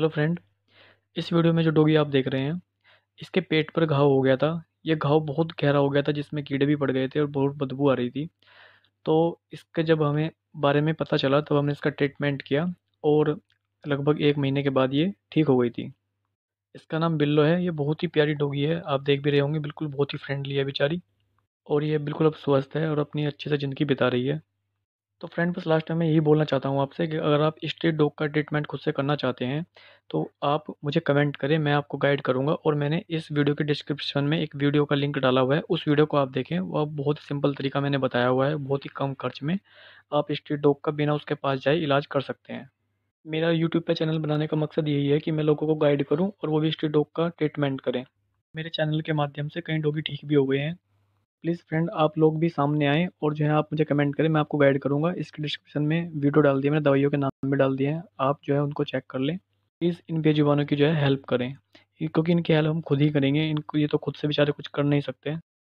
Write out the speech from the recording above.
hello friend इस video में जो डोगी आप देख रहे हैं इसके पेट पर घाव हो गया था यह घाव बहुत गहरा हो गया था जिसमें कीड़े भी पड़ गए थे और बहुत बदबू आ रही थी तो इसके जब हमें बारे में पता चला तब तो हमने इसका ट्रीटमेंट किया और लगभग एक महीने के बाद ये ठीक हो गई थी इसका नाम बिल्लो है ये बहुत ही प्यारी डोगी है आप देख भी रहे होंगे बिल्कुल बहुत ही फ्रेंडली है बेचारी और ये बिल्कुल अब स्वस्थ है और अपनी अच्छे से ज़िंदगी बिता रही है तो फ्रेंड बस लास्ट टाइम मैं यही बोलना चाहता हूँ आपसे कि अगर आप स्ट्रीट डॉग का ट्रीटमेंट खुद से करना चाहते हैं तो आप मुझे कमेंट करें मैं आपको गाइड करूँगा और मैंने इस वीडियो के डिस्क्रिप्शन में एक वीडियो का लिंक डाला हुआ है उस वीडियो को आप देखें वह बहुत सिंपल तरीका मैंने बताया हुआ है बहुत ही कम खर्च में आप स्ट्रीट डॉग का बिना उसके पास जाए इलाज कर सकते हैं मेरा यूट्यूब पर चैनल बनाने का मकसद यही है कि मैं लोगों को गाइड करूँ और वो भी स्ट्रीट डॉग का ट्रीटमेंट करें मेरे चैनल के माध्यम से कई डॉगी ठीक भी हो गए हैं प्लीज़ फ्रेंड आप लोग भी सामने आएँ और जो है आप मुझे कमेंट करें मैं आपको गाइड करूँगा इसके डिस्क्रिप्शन में वीडियो डाल दिया मैंने दवाइयों के नाम भी डाल दिए हैं आप जो है उनको चेक कर लें प्लीज़ इन बेजुबानों की जो है हेल्प करें क्योंकि इनकी हेल्प हम खुद ही करेंगे इनको ये तो खुद से बेचारे कुछ कर नहीं सकते